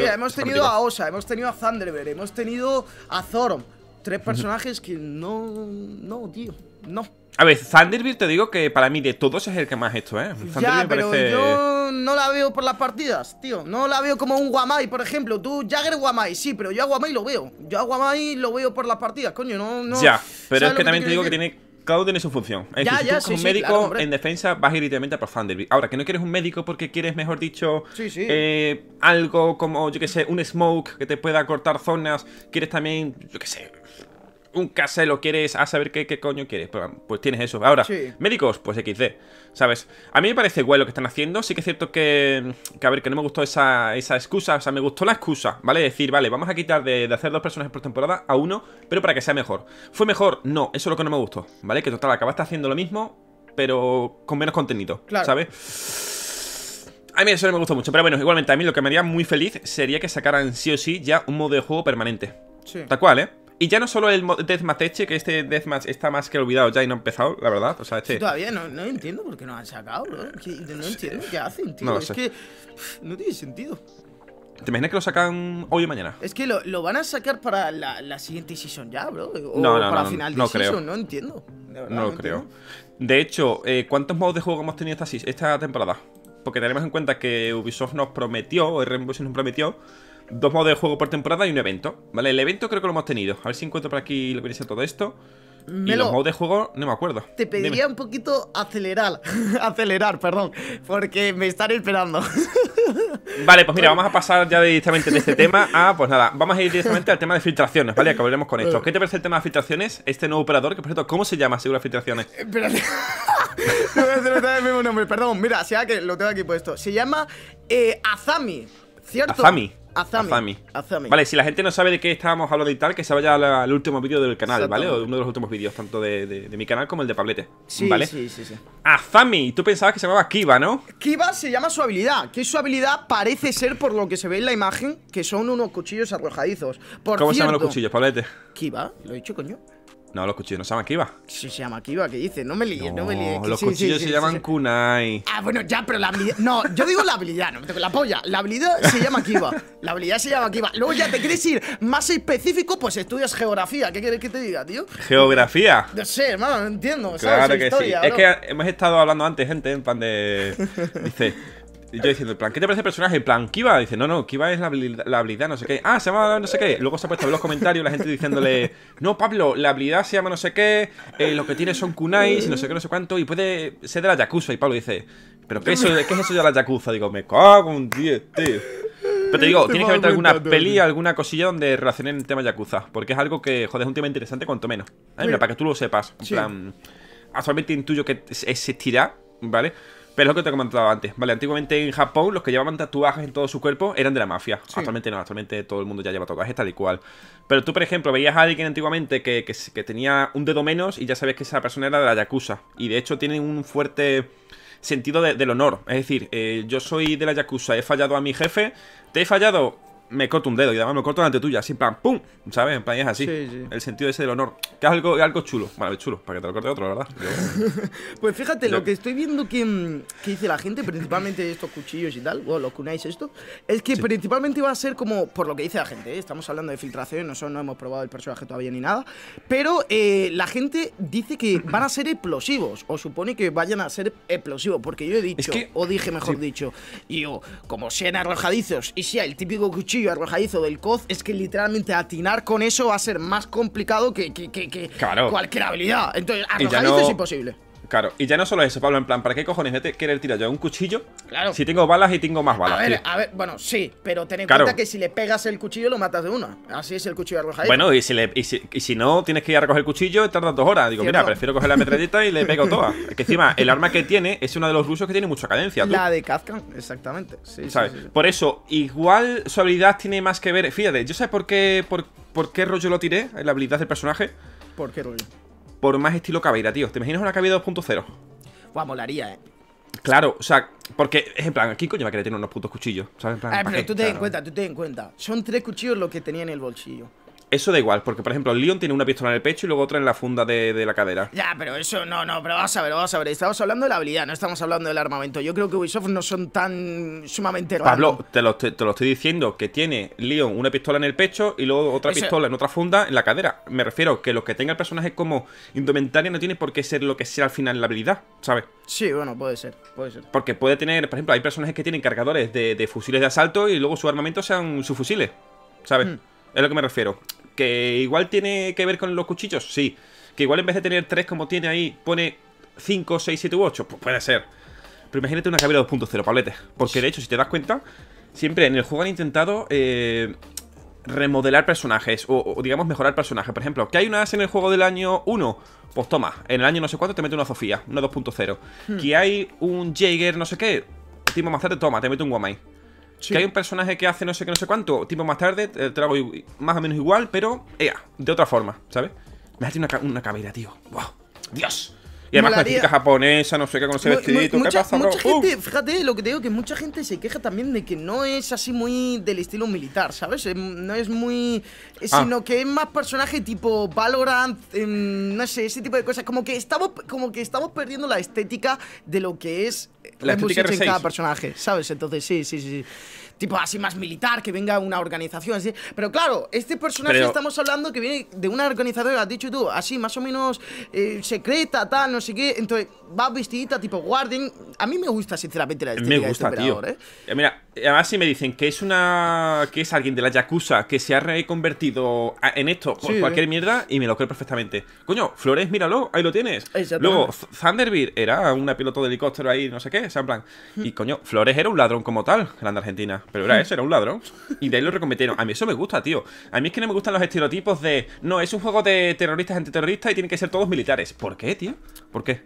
hemos tenido a Osa, hemos tenido a Thunderbird, hemos tenido a Zorom Tres personajes que no. No, tío. No. A ver, Thunderbird te digo que para mí de todos es el que más esto, ¿eh? ya, pero yo no la veo por las partidas, tío. No la veo como un Guamai, por ejemplo. Tú, Jagger Guamai, sí, pero yo a Guamai lo veo. Yo a Guamai lo veo por las partidas, coño, no... no ya, pero es que, también te digo que tiene... Cada uno tiene su función. ya, decir, si tú un médico en defensa, vas directamente por Thunderbird. Ahora, que no quieres un médico porque quieres, mejor dicho, eh, algo como, yo qué sé, un smoke que te pueda cortar zonas. Quieres también, yo qué sé, un caselo quieres a saber qué, qué coño quieres. Pues, pues tienes eso. Ahora, médicos, pues XD. ¿Sabes? A mí me parece guay lo que están haciendo. Sí que es cierto que, a ver, que no me gustó esa, excusa. O sea, me gustó la excusa, ¿vale? Decir, vale, vamos a quitar de, hacer dos personas por temporada a uno, pero para que sea mejor. ¿Fue mejor? No, eso es lo que no me gustó, ¿vale? Que total, acabaste haciendo lo mismo, pero con menos contenido, claro. ¿sabes? A mí eso no me gustó mucho, pero bueno, igualmente a mí lo que me haría muy feliz sería que sacaran sí o sí ya un modo de juego permanente. Sí. Tal cual, ¿eh? Y ya no solo el Deathmatch este, que este Deathmatch está más que olvidado ya y no ha empezado, la verdad. O sea, este... Todavía no, no entiendo por qué no han sacado, bro. No, entiendo qué hacen, tío. es que no tiene sentido. ¿Te imaginas que lo sacan hoy o mañana? Es que lo, lo van a sacar para la, la, siguiente season ya, bro. O para la final de season, no entiendo. verdad, no lo creo. De hecho, eh, ¿cuántos modos de juego hemos tenido esta, esta temporada? Porque tenemos en cuenta que Ubisoft nos prometió, o Rainbow Six nos prometió dos modos de juego por temporada y un evento. Vale, el evento creo que lo hemos tenido. A ver si encuentro por aquí lo que dice todo esto. y los modos de juego no me acuerdo. Te pediría un poquito acelerar. [LAUGHS] acelerar, perdón. Porque me están esperando. [LAUGHS] vale, pues mira, vamos a pasar ya directamente de este tema a. Pues nada, vamos a ir directamente al tema de filtraciones, ¿vale? Acabaremos con esto. [LAUGHS] ¿Qué te parece el tema de filtraciones? Este nuevo operador, que por cierto, ¿cómo se llama seguro filtraciones? Eh, espérate. no voy a el mismo nombre, perdón. Mira, que lo tengo aquí puesto. Se llama eh, Azami, ¿cierto? Azami. Azami. Vale, si la gente no sabe de qué estábamos hablando y tal, que se vaya al, último vídeo del canal, ¿vale? O uno de los últimos vídeos, tanto de, mi canal como el de Pablete. Sí, ¿vale? sí, sí, sí. Azami, tú pensabas que se llamaba Kiva, ¿no? Kiva se llama su habilidad, que su habilidad parece ser, por lo que se ve en la imagen, que son unos cuchillos arrojadizos. ¿Cómo se llaman los cuchillos, Pablete? Kiva, lo he dicho, coño. No, los cuchillos no se llaman Kiva. Sí, se llama Kiva ¿qué dices? No me líes, no, me líes. Los cuchillos se llaman Kunai. Ah, bueno, ya, pero la habilidad. No, yo digo la habilidad, no la polla. La habilidad se llama Kiva La habilidad se llama Kiva Luego ya te quieres ir más específico, pues estudias geografía. ¿Qué quieres que te diga, tío? ¿Geografía? No sé, hermano, no entiendo. Claro que sí. Es que hemos estado hablando antes, gente, en plan de. Dice. Y yo diciendo, plan, ¿qué te parece el personaje? En plan, Kiva. Dice, no, no, Kiva es la habilidad, no sé qué. Ah, se llama no sé qué. Luego se ha puesto en los comentarios la gente diciéndole, no, Pablo, la habilidad se llama no sé qué, eh, lo que tiene son kunais y no sé qué, no sé cuánto, y puede ser de la Yakuza. Y Pablo dice, ¿pero qué, eso, qué es eso de la Yakuza? Digo, me cago un 10, tío. Pero te digo, tienes que haber alguna peli, alguna cosilla donde relacionen el tema Yakuza. Porque es algo que, joder, es un tema interesante, cuanto menos. para que tú lo sepas. En plan, actualmente intuyo que existirá, ¿vale? Pero es lo que te comentaba antes, ¿vale? Antiguamente en Japón los que llevaban tatuajes en todo su cuerpo eran de la mafia. Actualmente no, actualmente todo el mundo ya lleva tatuajes tal y cual. Pero tú, por ejemplo, veías a alguien antiguamente que, tenía un dedo menos y ya sabes que esa persona era de la Yakuza. Y de hecho tienen un fuerte sentido del honor. Es decir, eh, yo soy de la Yakuza, he fallado a mi jefe, te he fallado, me corto un dedo y además me corto delante tuya, así en plan, ¡pum! ¿Sabes? En plan, es así. El sentido ese del honor. Que es algo, algo chulo. Bueno, chulo, para que te lo corte otro, la verdad. [LAUGHS] pues fíjate, lo que estoy viendo que, que, dice la gente, principalmente estos cuchillos y tal, o los cunáis esto, es que principalmente va a ser como, por lo que dice la gente, ¿eh? estamos hablando de filtración, nosotros no hemos probado el personaje todavía ni nada, pero eh, la gente dice que [CLEARS THROAT] van a ser explosivos, o supone que vayan a ser explosivos, porque yo he dicho, o dije mejor dicho, y yo, como sean arrojadizos y sea el típico cuchillo arrojadizo del Coz es que literalmente atinar con eso va a ser más complicado que, cualquier habilidad. Entonces, arrojadizo es imposible. Claro, y ya no solo eso, Pablo, en plan, ¿para qué cojones te quiere tirar yo un cuchillo? Claro. Si tengo balas y tengo más balas. A ver, bueno, sí, pero ten en cuenta que si le pegas el cuchillo lo matas de una. Así es el cuchillo Roger. Bueno, y si, le, y si, y si, no, tienes que ir a recoger el cuchillo tardas dos horas. Digo, mira, prefiero coger la metralleta y le [LAUGHS] pego toda. que encima, el arma que tiene es una de los rusos que tiene mucha cadencia. La de Kazkan, exactamente. Sí, por eso, igual su habilidad tiene más que ver. Fíjate, yo sabes por qué, por, por qué rollo lo tiré, la habilidad del personaje. ¿Por qué rollo? por más estilo cabida tío. ¿Te imaginas una cabida 2.0? Guau, molaría, eh. Claro, o sea, porque es en plan, aquí coño va a querer tener unos puntos cuchillos? ¿sabes? En plan, ah, pero tú ten en cuenta, tú ten en cuenta. Son tres cuchillos los que tenía en el bolsillo. Eso da igual, porque por ejemplo, Leon tiene una pistola en el pecho y luego otra en la funda de, la cadera. Ya, pero eso no, no, pero vamos a ver, vamos a ver. Estamos hablando de la habilidad, no estamos hablando del armamento. Yo creo que Ubisoft no son tan sumamente Pablo, te lo, estoy diciendo, que tiene Leon una pistola en el pecho y luego otra pistola en otra funda en la cadera. Me refiero que lo que tenga el personaje como indumentaria no tiene por qué ser lo que sea al final la habilidad, ¿sabes? Sí, bueno, puede ser, puede ser. Porque puede tener, por ejemplo, hay personajes que tienen cargadores de, fusiles de asalto y luego su armamento sean sus fusiles, ¿sabes? Hmm. Es lo que me refiero. Que igual tiene que ver con los cuchillos, sí. Que igual en vez de tener tres como tiene ahí, pone 5, 6, 7 u 8. Pues puede ser. Pero imagínate una cabela 2.0, Pablete. Porque de hecho, si te das cuenta, siempre en el juego han intentado eh, remodelar personajes o, digamos, mejorar personajes. Por ejemplo, que hay unas en el juego del año 1. Pues toma, en el año no sé cuánto te mete una Sofía, una 2.0. Hmm. Que hay un Jaeger, no sé qué. Timo Mazate, toma, te mete un Guamai. Que hay un personaje que hace no sé qué, no sé cuánto, tiempo más tarde, eh, trago más o menos igual, pero, ea, de otra forma, ¿sabes? Me hace una, una cabera, tío. ¡Wow! ¡Dios! Y además la japonesa, no sé qué, con ese vestidito. ¿Qué pasa, bro? fíjate lo que te digo, que mucha gente se queja también de que no es así muy del estilo militar, ¿sabes? Em, no es muy. Eh, ah. Sino que es más personaje tipo Valorant, em, no sé, ese tipo de cosas. Como que estamos, como que estamos perdiendo la estética de lo que es eh, la estética de cada personaje, ¿sabes? Entonces, sí, sí. sí tipo así más militar, que venga una organización así. Pero claro, este personaje estamos hablando que viene de una organización, has dicho tú, así más o menos eh, secreta, tal, no sé qué. Entonces va vestidita tipo guardian. A mí me gusta sinceramente la estética Me este gusta, de tío. ¿eh? Mira, además si me dicen que es una que es alguien de la yakuza que se ha reconvertido en esto Por cualquier mierda y me lo creo perfectamente. Coño, Flores, míralo, ahí lo tienes. Luego Thunderbird era una piloto de helicóptero ahí, no sé qué, o sea, en plan. Y hmm. coño, Flores era un ladrón como tal, grande Argentina. Pero era eso, era un ladrón. Y de ahí lo recometieron. A mí eso me gusta, tío. A mí es que no me gustan los estereotipos de. No, es un juego de terroristas antiterroristas y tienen que ser todos militares. ¿Por qué, tío? ¿Por qué?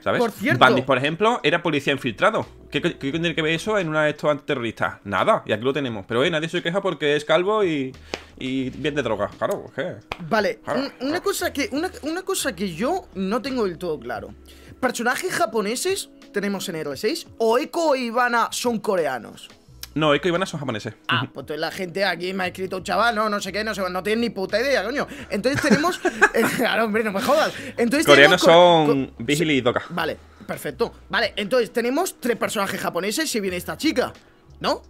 ¿Sabes? Por cierto. Bandis, por ejemplo, era policía infiltrado. ¿Qué, qué, tiene que ver eso en una de estos antiterroristas? Nada, y aquí lo tenemos. Pero eh, nadie se queja porque es calvo y, y de drogas Claro, ¿qué? Vale, una, Cosa que, una, una cosa que yo no tengo del todo claro. Personajes japoneses tenemos en R6 o Eko e Ivana son coreanos. No, Eiko y Ivana son japoneses. Ah, pues la gente aquí me ha escrito un chaval, no, no sé qué, no sé, no tienen ni puta idea, coño. Entonces tenemos. [LAUGHS] [LAUGHS] Eh, claro, hombre, no me jodas. Entonces Coreanos tenemos, son Vigil y Doka. Vale, perfecto. Vale, entonces tenemos tres personajes japoneses si viene esta chica, ¿no?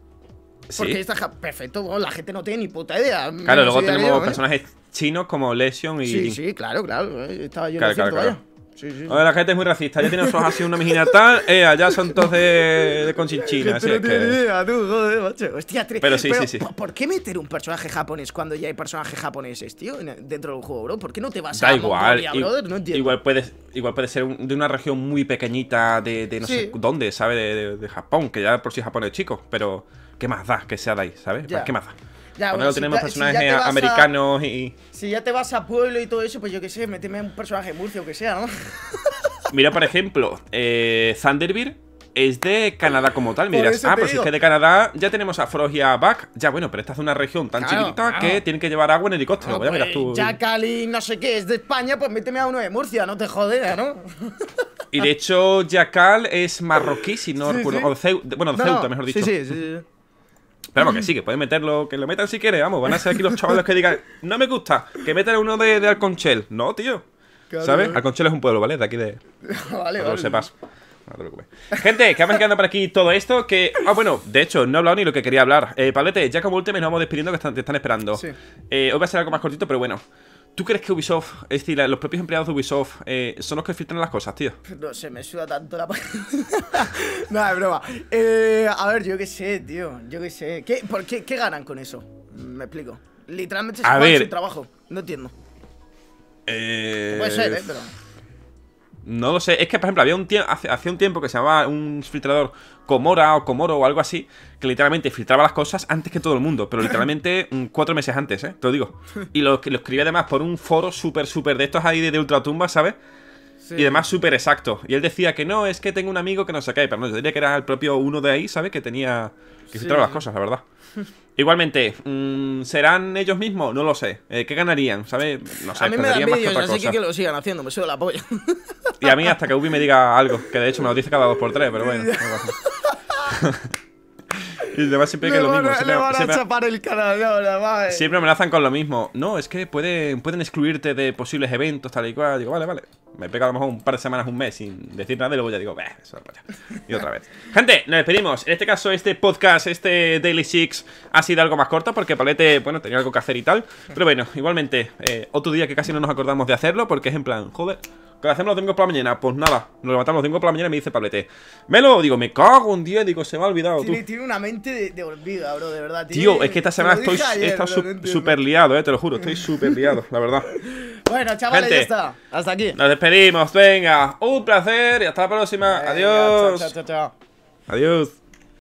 Porque esta perfecto, la gente no tiene ni puta idea. Claro, luego tenemos ¿eh? personajes chinos como Lesion y. Sí, sí, claro, claro. Eh, estaba yo en el claro, la gente es muy racista. Ya tiene ojos así, una mijina tal. Eh, allá son todos de, de conchinchina. Pero sí, sí, sí. ¿Por qué meter un personaje japonés cuando ya hay personajes japoneses, tío, dentro del juego, bro? ¿Por qué no te vas a igual, Igual puede, igual puede ser de una región muy pequeñita de, no sé dónde, ¿sabes? De, de, Japón, que ya por sí Japón es chico. Pero, ¿qué más da que sea de ahí, ¿sabes? ¿Qué más da? bueno, tenemos personajes americanos y. Si ya te vas a pueblo y todo eso, pues yo qué sé, méteme un personaje Murcia o que sea, ¿no? [LAUGHS] Mira, por ejemplo, eh, Thunderbird es de Canadá como tal. ah, pues si es de Canadá ya tenemos a Frog y a Buck. Ya, bueno, pero esta es una región tan chiquita que tienen que llevar agua en helicóptero. y ya pues, no sé qué, es de España, pues méteme a uno de Murcia, no te joderas, ¿no? Y de hecho, Jackal es marroquí, si no [LAUGHS] recuerdo. bueno, de Ceuta, mejor dicho. Sí, sí, sí. Pero que sí, que pueden meterlo, que lo metan si quieren, vamos, van a ser aquí los chavales que digan, no me gusta, que metan uno de, de Alconchel. No, tío. ¿Sabes? Alconchel es un pueblo, ¿vale? De aquí de. [LAUGHS] vale, vale. lo sepas. No te preocupes. Gente, que me quedando por aquí todo esto. Que. Ah, bueno, de hecho, no he hablado ni lo que quería hablar. Eh, Palete, ya como último nos vamos despidiendo que te están esperando. Eh, hoy va a ser algo más cortito, pero bueno. ¿Tú crees que Ubisoft, es decir, los propios empleados de Ubisoft eh, son los que filtran las cosas, tío? Pues no sé, me suda tanto la... [LAUGHS] no, es broma. Eh, a ver, yo qué sé, tío. Yo qué sé. ¿Qué, por qué, ganan con eso? Mm, me explico. Literalmente se van el trabajo. No entiendo. Eh... Puede ser, ¿eh? Pero... No lo sé. Es que, por ejemplo, había un hace, hace un tiempo que se llamaba un filtrador Comora o Comoro o algo así, que literalmente filtraba las cosas antes que todo el mundo, pero literalmente [LAUGHS] mm, cuatro meses antes, ¿eh? Te lo digo. Y lo, lo escribía además por un foro súper, súper de estos ahí de, de Ultratumba, ¿sabes? Y además súper exacto. Y él decía que no, es que tengo un amigo que no se cae, pero no, yo diría que era el propio uno de ahí, ¿sabes? Que tenía... que filtraba las cosas, la verdad. [LAUGHS] Igualmente, mm, ¿serán ellos mismos? No lo sé. Eh, ¿Qué ganarían? ¿Sabes? No sé, a mí me dan vídeos, así que que, lo sigan haciendo, me suelo la polla. Y a mí hasta que Ubi me diga algo, que de hecho me lo dice cada dos por tres, pero bueno. [LAUGHS] Y además siempre que lo mismo. el amenazan con lo mismo. No, es que pueden, pueden excluirte de posibles eventos, tal y cual. Digo, vale, vale. Me pega a lo mejor un par de semanas, un mes sin decir nada y luego ya digo, Y otra vez. Gente, nos despedimos. En este caso, este podcast, este Daily Six, ha sido algo más corto porque Palete, bueno, tenía algo que hacer y tal. Pero bueno, igualmente, eh, otro día que casi no nos acordamos de hacerlo porque es en plan, joder. ¿Qué hacemos los domingos por la mañana? Pues nada, nos levantamos los domingos por la mañana y me dice Pablete lo digo, me cago un día, digo, se me ha olvidado Tiene, tiene una mente de, olvida, bro, de verdad Tío, es que esta semana estoy súper liado, eh, te lo juro, estoy [LAUGHS] súper liado, la verdad Bueno, chavales, ya está, hasta aquí Nos despedimos, venga, un placer y hasta la próxima, adiós chao, chao, chao, Adiós